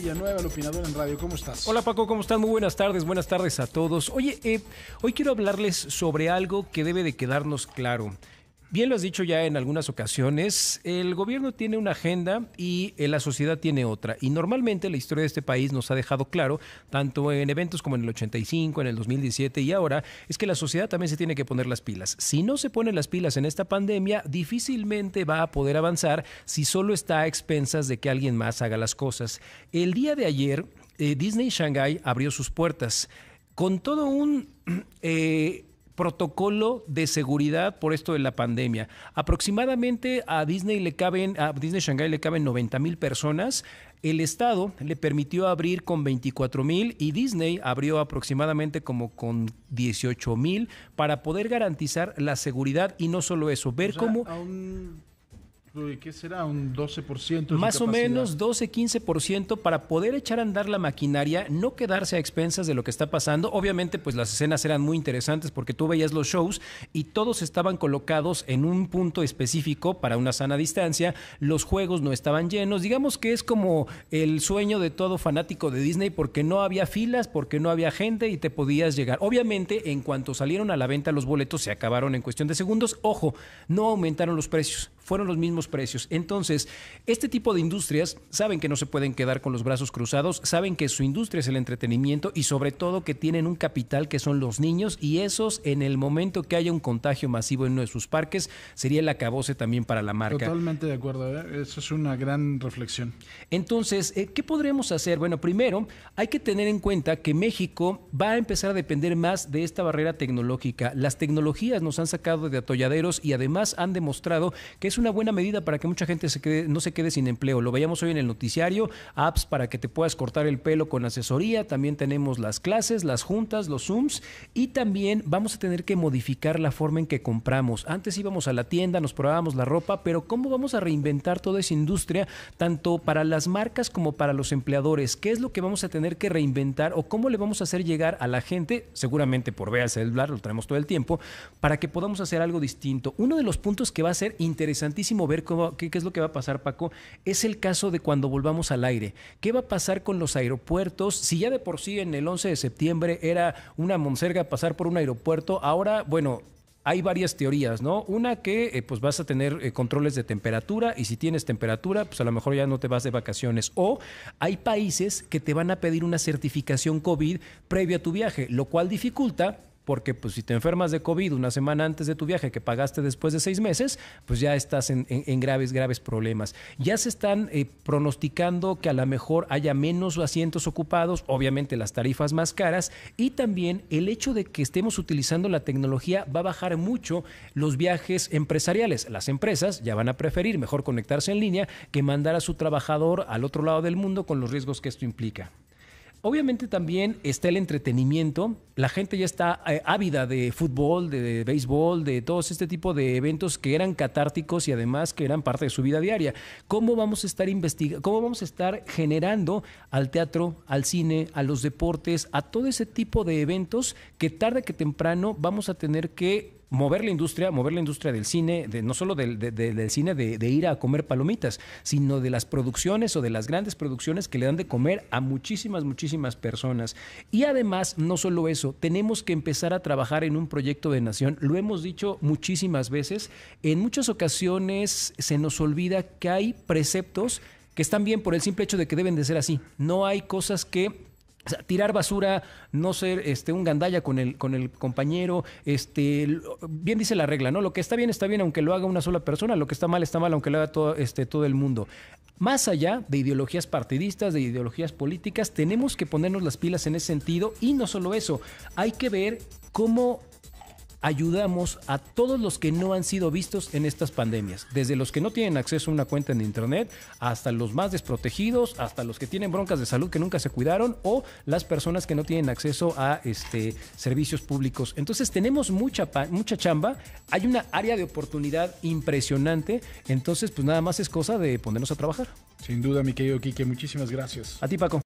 Villanueva, el opinador en radio. ¿Cómo estás? Hola Paco, ¿cómo estás? Muy buenas tardes, buenas tardes a todos. Oye, eh, hoy quiero hablarles sobre algo que debe de quedarnos claro. Bien lo has dicho ya en algunas ocasiones, el gobierno tiene una agenda y eh, la sociedad tiene otra. Y normalmente la historia de este país nos ha dejado claro, tanto en eventos como en el 85, en el 2017 y ahora, es que la sociedad también se tiene que poner las pilas. Si no se ponen las pilas en esta pandemia, difícilmente va a poder avanzar si solo está a expensas de que alguien más haga las cosas. El día de ayer, eh, Disney Shanghai abrió sus puertas con todo un... Eh, protocolo de seguridad por esto de la pandemia. Aproximadamente a Disney le caben, a Disney Shanghai le caben 90 mil personas. El Estado le permitió abrir con 24 mil y Disney abrió aproximadamente como con 18 mil para poder garantizar la seguridad y no solo eso, ver cómo... ¿Qué será? ¿Un 12%? Más o menos 12-15% para poder echar a andar la maquinaria, no quedarse a expensas de lo que está pasando. Obviamente, pues las escenas eran muy interesantes porque tú veías los shows y todos estaban colocados en un punto específico para una sana distancia. Los juegos no estaban llenos. Digamos que es como el sueño de todo fanático de Disney porque no había filas, porque no había gente y te podías llegar. Obviamente, en cuanto salieron a la venta los boletos, se acabaron en cuestión de segundos. Ojo, no aumentaron los precios fueron los mismos precios. Entonces, este tipo de industrias saben que no se pueden quedar con los brazos cruzados, saben que su industria es el entretenimiento y sobre todo que tienen un capital que son los niños y esos en el momento que haya un contagio masivo en uno de sus parques sería el acabose también para la marca. Totalmente de acuerdo, ¿eh? eso es una gran reflexión. Entonces, eh, ¿qué podremos hacer? Bueno, primero hay que tener en cuenta que México va a empezar a depender más de esta barrera tecnológica. Las tecnologías nos han sacado de atolladeros y además han demostrado que es una buena medida para que mucha gente no se quede sin empleo. Lo veíamos hoy en el noticiario, apps para que te puedas cortar el pelo con asesoría, también tenemos las clases, las juntas, los Zooms y también vamos a tener que modificar la forma en que compramos. Antes íbamos a la tienda, nos probábamos la ropa, pero ¿cómo vamos a reinventar toda esa industria, tanto para las marcas como para los empleadores? ¿Qué es lo que vamos a tener que reinventar o cómo le vamos a hacer llegar a la gente, seguramente por vea celular, lo traemos todo el tiempo, para que podamos hacer algo distinto? Uno de los puntos que va a ser interesante interesantísimo ver qué, es lo que va a pasar, Paco, es el caso de cuando volvamos al aire. ¿Qué va a pasar con los aeropuertos? Si ya de por sí en el 11 de septiembre era una monserga pasar por un aeropuerto, ahora, bueno, hay varias teorías, ¿no? Una que eh, pues vas a tener eh, controles de temperatura y si tienes temperatura, pues a lo mejor ya no te vas de vacaciones. O hay países que te van a pedir una certificación COVID previo a tu viaje, lo cual dificulta porque pues si te enfermas de COVID una semana antes de tu viaje que pagaste después de seis meses, pues ya estás en, graves, graves problemas. Ya se están eh, pronosticando que a lo mejor haya menos asientos ocupados, obviamente las tarifas más caras y también el hecho de que estemos utilizando la tecnología va a bajar mucho los viajes empresariales. Las empresas ya van a preferir mejor conectarse en línea que mandar a su trabajador al otro lado del mundo con los riesgos que esto implica. Obviamente también está el entretenimiento. La gente ya está eh, ávida de fútbol, de béisbol, de todos este tipo de eventos que eran catárticos y además que eran parte de su vida diaria. ¿Cómo vamos a estar investigando, cómo vamos a estar generando al teatro, al cine, a los deportes, a todo ese tipo de eventos que tarde que temprano vamos a tener que mover la industria, mover la industria del cine, de, no solo del, del cine de, ir a comer palomitas, sino de las producciones o de las grandes producciones que le dan de comer a muchísimas, muchísimas personas. Y además, no solo eso, tenemos que empezar a trabajar en un proyecto de nación. Lo hemos dicho muchísimas veces. En muchas ocasiones se nos olvida que hay preceptos que están bien por el simple hecho de que deben de ser así. No hay cosas que tirar basura, no ser este, un gandalla con el, con el compañero, este, bien dice la regla, ¿no? Lo que está bien está bien, aunque lo haga una sola persona, lo que está mal está mal, aunque lo haga todo, este, todo el mundo. Más allá de ideologías partidistas, de ideologías políticas, tenemos que ponernos las pilas en ese sentido y no solo eso, hay que ver cómo ayudamos a todos los que no han sido vistos en estas pandemias, desde los que no tienen acceso a una cuenta en Internet, hasta los más desprotegidos, hasta los que tienen broncas de salud que nunca se cuidaron o las personas que no tienen acceso a este, servicios públicos. Entonces tenemos mucha, mucha chamba, hay una área de oportunidad impresionante, entonces pues nada más es cosa de ponernos a trabajar. Sin duda, mi querido Quique, muchísimas gracias. A ti, Paco.